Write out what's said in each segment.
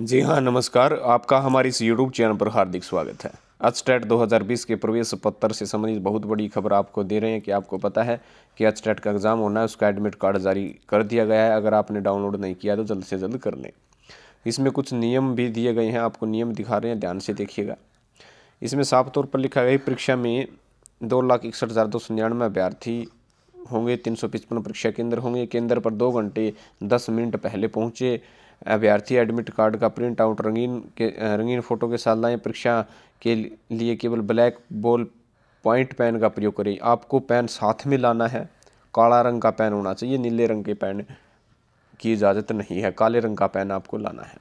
जी हाँ नमस्कार आपका हमारे इस यूट्यूब चैनल पर हार्दिक स्वागत है अस्टेट 2020 के प्रवेश पत्र से संबंधित बहुत बड़ी खबर आपको दे रहे हैं कि आपको पता है कि टैट का एग्ज़ाम होना है उसका एडमिट कार्ड जारी कर दिया गया है अगर आपने डाउनलोड नहीं किया तो जल्द से जल्द कर लें इसमें कुछ नियम भी दिए गए हैं आपको नियम दिखा रहे हैं ध्यान से देखिएगा इसमें साफ तौर पर लिखा गया परीक्षा में दो लाख इकसठ हज़ार दो सौ निन्यानवे अभ्यर्थी होंगे तीन सौ पचपन परीक्षा केंद्र होंगे केंद्र पर दो घंटे दस मिनट पहले पहुँचे अभ्यर्थी एडमिट कार्ड का प्रिंट आउट रंगीन के रंगीन फ़ोटो के साथ लाएँ परीक्षा के लिए केवल ब्लैक बॉल पॉइंट पेन का प्रयोग करें आपको पेन साथ में लाना है काला रंग का पेन होना चाहिए नीले रंग के पेन की इजाज़त नहीं है काले रंग का पेन आपको लाना है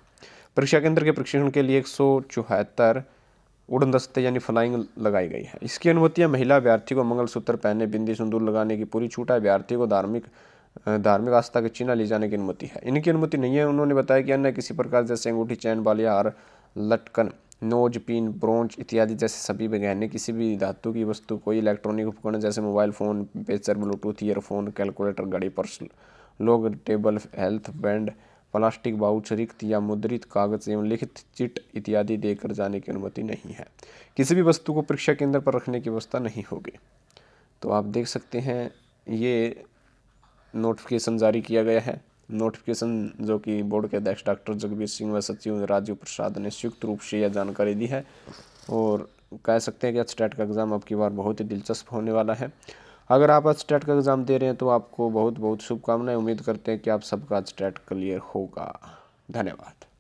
परीक्षा केंद्र के प्रशिक्षण के लिए एक सौ चौहत्तर उड़न दस्ते यानी फ्लाइंग लगाई गई है इसकी अनुमतियाँ महिला अभ्यर्थी को मंगलसूत्र पहनने बिंदी सिंदूर लगाने की पूरी छूट है अभ्यर्थी को धार्मिक धार्मिक आस्था के चीना ले जाने की अनुमति है इनकी अनुमति नहीं है उन्होंने बताया कि अन्य किसी प्रकार जैसे अंगूठी चैन बालियार लटकन नोज पिन ब्रोंच इत्यादि जैसे सभी वैज्ञानिक किसी भी धातु की वस्तु कोई इलेक्ट्रॉनिक उपकरण जैसे mobile phone pager bluetooth earphone calculator गाड़ी पर्स लोग table health band plastic pouch रिक्त या मुद्रित कागज एवं लिखित चिट इत्यादि देकर जाने की अनुमति नहीं है किसी भी वस्तु को परीक्षा केंद्र पर रखने की व्यवस्था नहीं होगी तो आप देख सकते हैं ये नोटिफिकेशन जारी किया गया है नोटिफिकेशन जो कि बोर्ड के अध्यक्ष डॉक्टर जगबीर सिंह व सचिव राजीव प्रसाद ने संयुक्त रूप से यह जानकारी दी है और कह सकते हैं कि स्टेट का एग्ज़ाम अब की बार बहुत ही दिलचस्प होने वाला है अगर आप स्टेट का एग्ज़ाम दे रहे हैं तो आपको बहुत बहुत शुभकामनाएं उम्मीद करते हैं कि आप सबका स्टेट क्लियर होगा धन्यवाद